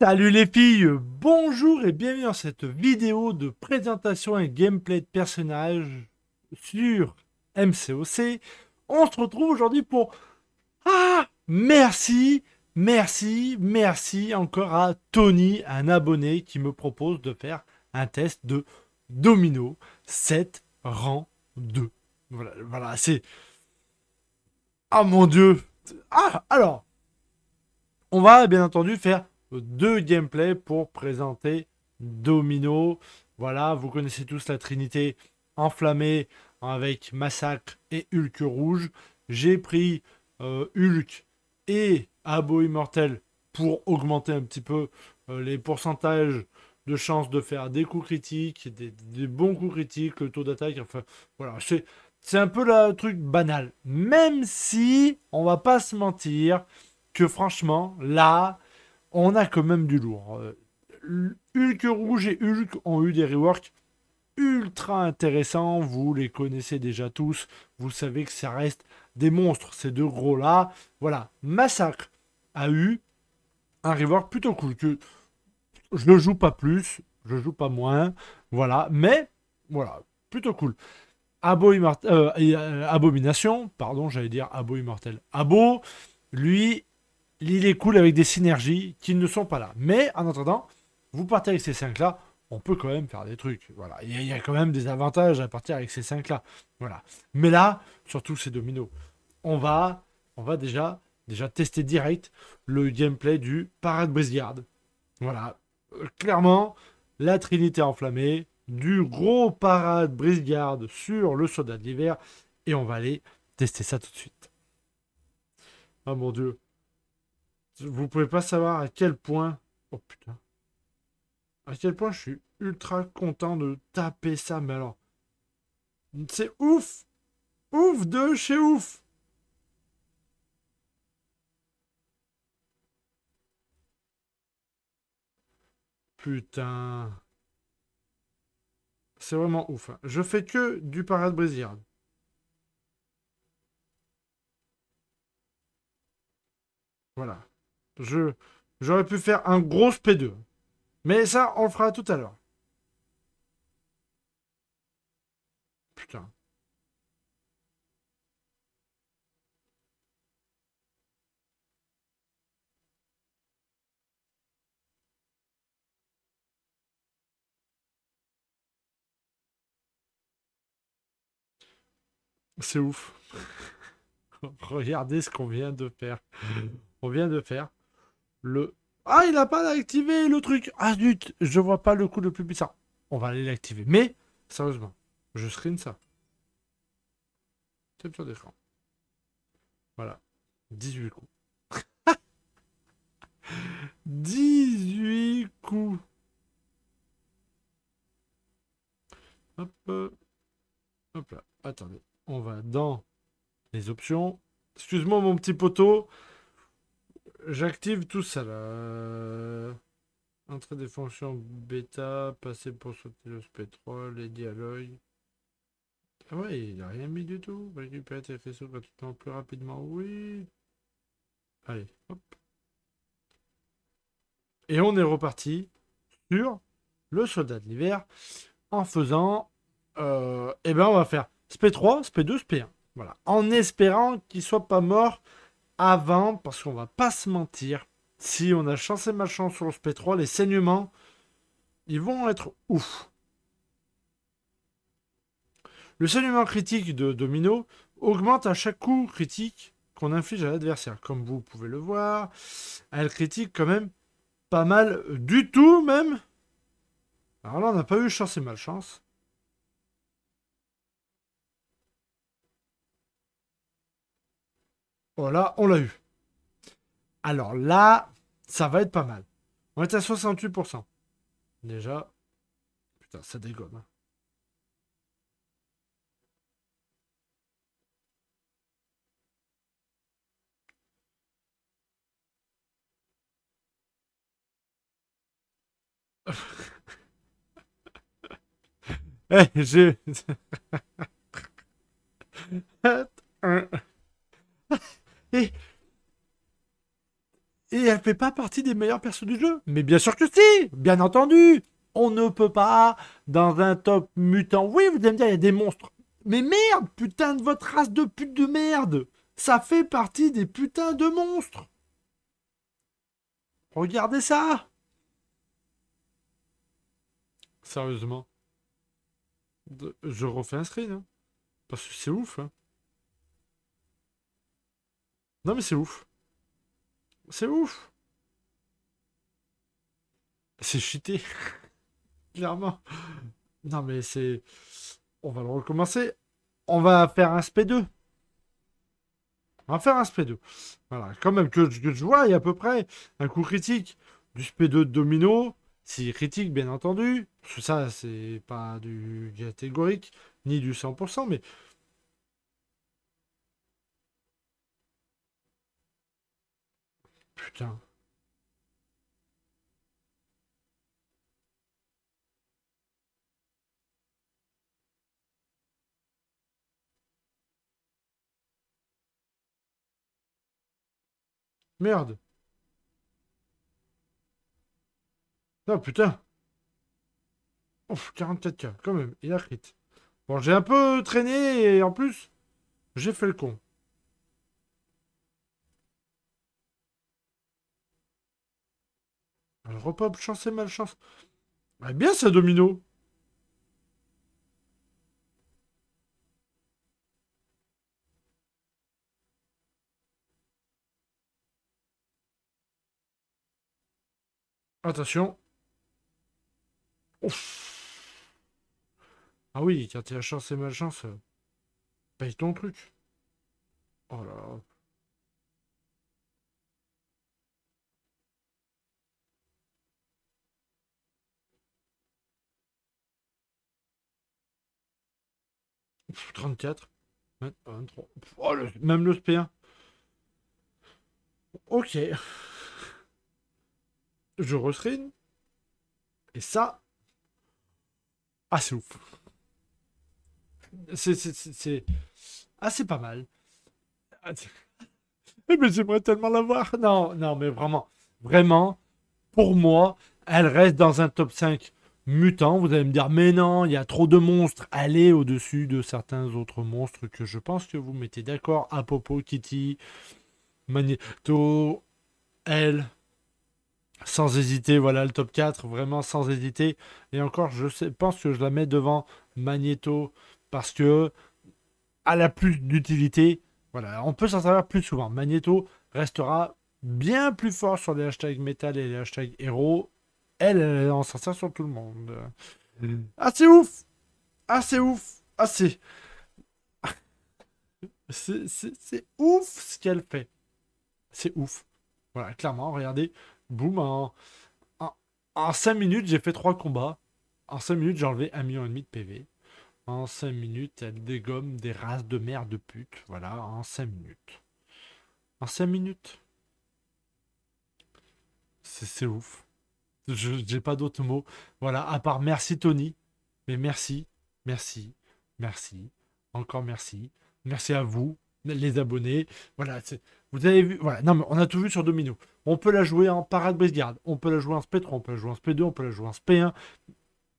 Salut les filles, bonjour et bienvenue dans cette vidéo de présentation et gameplay de personnages sur MCOC. On se retrouve aujourd'hui pour... Ah Merci, merci, merci encore à Tony, un abonné qui me propose de faire un test de Domino 7 rang 2. Voilà, c'est... Ah mon dieu Ah, alors On va bien entendu faire deux gameplay pour présenter Domino. Voilà, vous connaissez tous la trinité enflammée avec Massacre et Hulk Rouge. J'ai pris euh, Hulk et Abo Immortel pour augmenter un petit peu euh, les pourcentages de chances de faire des coups critiques, des, bons coups critiques, le taux d'attaque, enfin voilà, c'est, c'est un peu le truc banal. Même si, on va pas se mentir, que franchement, là, on a quand même du lourd. Euh, Hulk Rouge et Hulk ont eu des reworks ultra intéressants. Vous les connaissez déjà tous. Vous savez que ça reste des monstres, ces deux gros-là. Voilà. Massacre a eu un rework plutôt cool. je ne joue pas plus, je joue pas moins. Voilà. Mais, voilà, plutôt cool. Abo euh, euh, Abomination, pardon, j'allais dire Abo Immortel. Abo, lui, L'île est cool avec des synergies qui ne sont pas là. Mais en attendant, vous partez avec ces 5-là, on peut quand même faire des trucs. Voilà. Il y, a quand même des avantages à partir avec ces 5-là. Voilà. Mais là, surtout ces dominos, on va, on va déjà, déjà tester direct le gameplay du Parade briseguard. Voilà. clairement, la Trinité enflammée, du gros Parade brise-garde sur le soldat de l'hiver. Et on va aller tester ça tout de suite. Ah mon dieu. Vous pouvez pas savoir à quel point. Oh putain. À quel point je suis ultra content de taper ça, mais alors. C'est ouf Ouf de chez ouf Putain. C'est vraiment ouf. Hein. Je fais que du parade brésilien. Voilà. Je, j'aurais pu faire un gros P2. Mais ça, on le fera tout à l'heure. Putain. C'est ouf. Regardez ce qu'on vient de faire. On vient de faire le... Ah, il n'a pas activé le truc. Ah, zut, je vois pas le coup le plus On va aller l'activer. Mais, sérieusement, je screen ça. Capture d'écran. Voilà. 18 coups. 18 coups. Hop. Euh, hop là. Attendez. On va dans les options. Excuse-moi mon petit poteau. J'active tout ça là. Euh, entrée des fonctions bêta, passer pour sauter le sp3. les dialogues. Ah ouais, il n'a rien mis du tout. Récupérer tes faisceaux gratuitement plus rapidement, oui. Allez, hop. Et on est reparti sur le soldat de l'hiver en faisant. Euh, eh ben, on va faire SP3, SP2, SP1. Voilà. En espérant qu'il soit pas mort avant, parce qu'on va pas se mentir, si on a chance et malchance sur le SP3, les saignements, ils vont être ouf. Le saignement critique de Domino augmente à chaque coup critique qu'on inflige à l'adversaire. Comme vous pouvez le voir, elle critique quand même pas mal du tout même. Alors là, on n'a pas eu chance et malchance. Voilà, on l'a eu. Alors là, ça va être pas mal. On est à 68%. Déjà. Putain, ça dégomme. Hein. Eh, j'ai... Et. Et elle fait pas partie des meilleurs persos du jeu. Mais bien sûr que si Bien entendu On ne peut pas, dans un top mutant. Oui, vous allez me dire, il y a des monstres. Mais merde, putain de votre race de pute de merde Ça fait partie des putains de monstres Regardez ça Sérieusement. Je refais un screen. Hein. Parce que c'est ouf. Hein. Non mais c'est ouf. C'est ouf. C'est cheaté. Clairement. Non mais c'est... On va le recommencer. On va faire un SP2. On va faire un SP2. Voilà, quand même, que, je vois, il y a à peu près un coup critique du SP2 de domino. C'est critique, bien entendu. ça, c'est pas du catégorique, ni du 100%, mais Putain. Merde. Non, putain. Ouf, 44 cas quand même, il a crit. Bon, j'ai un peu traîné et en plus, j'ai fait le con. repas chance et malchance. eh bien ça, Domino. Attention. Ah oui, quand il chance et malchance, paye ton truc. Oh là là. 34. 23. même le SP1. Ok. Je rescreen. Et ça. Ah, c'est ouf. C'est assez ah, pas mal. Ah, mais j'aimerais tellement l'avoir. Non, non, mais vraiment. Vraiment, pour moi, elle reste dans un top 5 mutant. Vous allez me dire, mais non, il y a trop de monstres. Allez au-dessus de certains autres monstres que je pense que vous mettez d'accord. à propos Kitty, Magneto, elle. Sans hésiter, voilà le top 4, vraiment sans hésiter. Et encore, je pense que je la mets devant Magneto parce que à la plus d'utilité. Voilà, on peut s'en servir plus souvent. Magneto restera bien plus fort sur les hashtags métal et les hashtags héros elle, elle est en sur tout le monde. Ah, c'est ouf Ah, c'est ouf Ah, c'est... C'est ouf ce qu'elle fait. C'est ouf. Voilà, clairement, regardez. Boum, en, 5 minutes, j'ai fait 3 combats. En 5 minutes, j'ai enlevé 1,5 million de PV. En 5 minutes, elle dégomme des races de merde de pute. Voilà, en 5 minutes. En 5 minutes. C'est ouf. Je n'ai pas d'autres mots. Voilà, à part merci Tony. Mais merci, merci, merci, encore merci. Merci à vous, les abonnés. Voilà, vous avez vu. Voilà, non, mais on a tout vu sur Domino. On peut la jouer en parade brisgard on peut la jouer en SP3, on peut la jouer en SP2, on peut la jouer en SP1.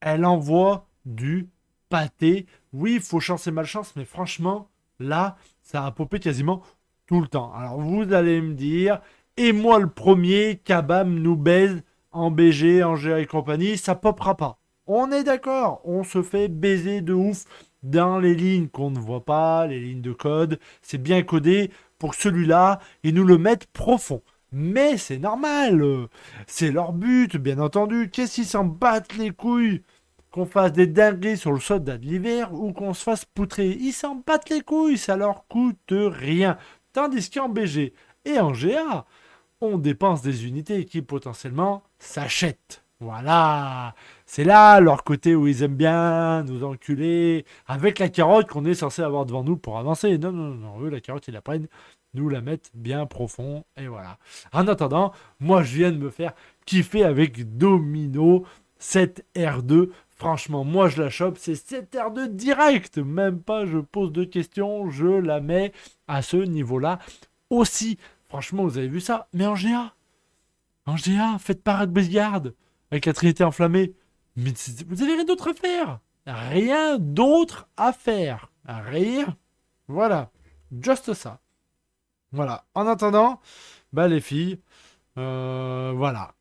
Elle envoie du pâté. Oui, il faut chance malchance, mais franchement, là, ça a popé quasiment tout le temps. Alors vous allez me dire, et moi le premier, Kabam nous baise en BG, en GA et compagnie, ça popera pas. On est d'accord, on se fait baiser de ouf dans les lignes qu'on ne voit pas, les lignes de code. C'est bien codé pour celui-là, ils nous le mettent profond. Mais c'est normal, c'est leur but, bien entendu. Qu'est-ce qu'ils s'en battent les couilles qu'on fasse des dingueries sur le soldat de l'hiver ou qu'on se fasse poutrer. Ils s'en battent les couilles, ça leur coûte rien. Tandis qu'en BG et en GA, on dépense des unités qui potentiellement S'achète. Voilà, c'est là leur côté où ils aiment bien nous enculer avec la carotte qu'on est censé avoir devant nous pour avancer. Non, non, non, eux, la carotte, ils la prennent, nous la mettent bien profond, et voilà. En attendant, moi, je viens de me faire kiffer avec Domino 7 R2. Franchement, moi, je la chope, c'est 7 R2 direct. Même pas, je pose de questions, je la mets à ce niveau-là aussi. Franchement, vous avez vu ça, mais en GA en ah, faites faites parade Brigade avec la Trinité enflammée. Mais vous avez rien d'autre à faire. Rien d'autre à faire. Rire, Voilà. Juste ça. Voilà. En attendant, bah les filles, euh, voilà.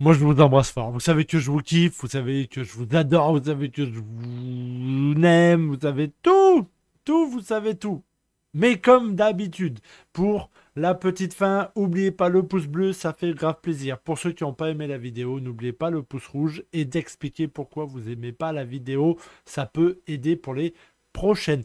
Moi, je vous embrasse fort. Vous savez que je vous kiffe, vous savez que je vous adore, vous savez que je vous aime, vous savez tout, tout, vous savez tout. Mais comme d'habitude, pour la petite fin, n'oubliez pas le pouce bleu, ça fait grave plaisir. Pour ceux qui n'ont pas aimé la vidéo, n'oubliez pas le pouce rouge et d'expliquer pourquoi vous n'aimez pas la vidéo. Ça peut aider pour les prochaines.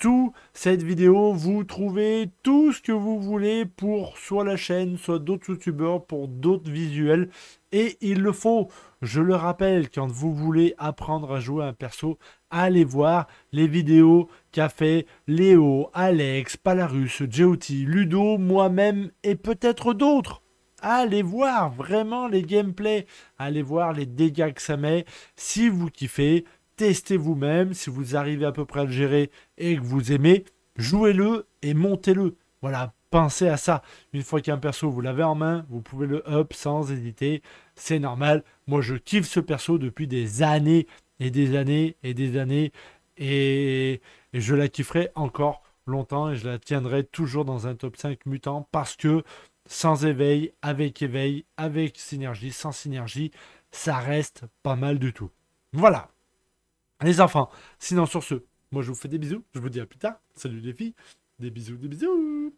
Sous cette vidéo, vous trouvez tout ce que vous voulez pour soit la chaîne, soit d'autres youtubeurs, pour d'autres visuels. Et il le faut. Je le rappelle, quand vous voulez apprendre à jouer un perso, allez voir les vidéos qu'a fait Léo, Alex, Palarus, Geoti, Ludo, moi-même et peut-être d'autres. Allez voir vraiment les gameplays, allez voir les dégâts que ça met. Si vous kiffez, testez vous-même. Si vous arrivez à peu près à le gérer et que vous aimez, jouez-le et montez-le. Voilà, pensez à ça. Une fois qu'un perso, vous l'avez en main, vous pouvez le up sans hésiter. C'est normal. Moi, je kiffe ce perso depuis des années et des années et des années. et je la kifferai encore longtemps et je la tiendrai toujours dans un top 5 mutant parce que sans éveil, avec éveil, avec synergie, sans synergie, ça reste pas mal du tout. Voilà. Les enfants, sinon sur ce, moi je vous fais des bisous, je vous dis à plus tard. Salut les filles, des bisous, des bisous.